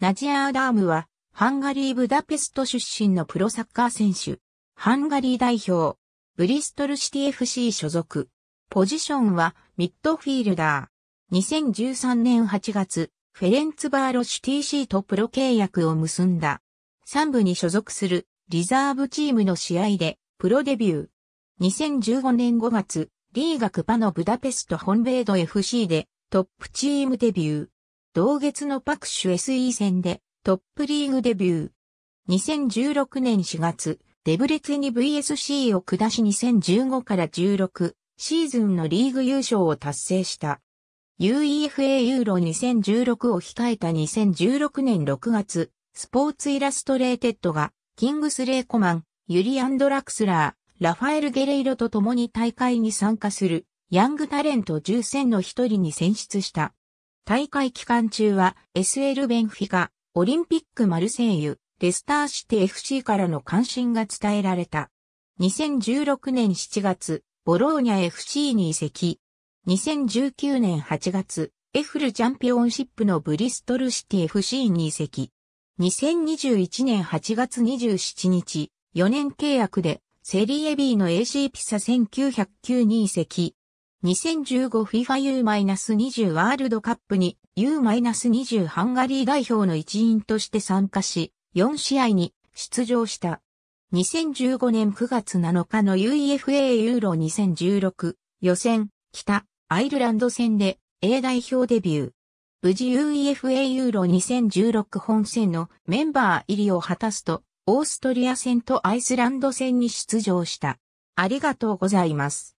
ナジアーダームは、ハンガリー・ブダペスト出身のプロサッカー選手。ハンガリー代表。ブリストルシティ FC 所属。ポジションは、ミッドフィールダー。2013年8月、フェレンツバーロシュ TC とプロ契約を結んだ。3部に所属するリザーブチームの試合でプロデビュー。2015年5月、リーガクパのブダペスト本米ド FC でトップチームデビュー。同月のパクシュ SE 戦でトップリーグデビュー。2016年4月、デブレツェに VSC を下し2015から16シーズンのリーグ優勝を達成した。UEFA ユーロ2016を控えた2016年6月、スポーツイラストレーテッドが、キングス・レイコマン、ユリアンド・ラクスラー、ラファエル・ゲレイロと共に大会に参加する、ヤングタレント10選の一人に選出した。大会期間中は SL ベンフィカ、オリンピックマルセイユ、レスターシティ FC からの関心が伝えられた。2016年7月、ボローニャ FC に移籍。2019年8月、エフルチャンピオンシップのブリストルシティ FC に移籍。2021年8月27日、4年契約でセリエ B の AC ピサ1909に移籍。2015FIFA U-20 ワールドカップに U-20 ハンガリー代表の一員として参加し、4試合に出場した。2015年9月7日の UEFA ユーロ2016予選北アイルランド戦で A 代表デビュー。無事 UEFA ユーロ2016本戦のメンバー入りを果たすと、オーストリア戦とアイスランド戦に出場した。ありがとうございます。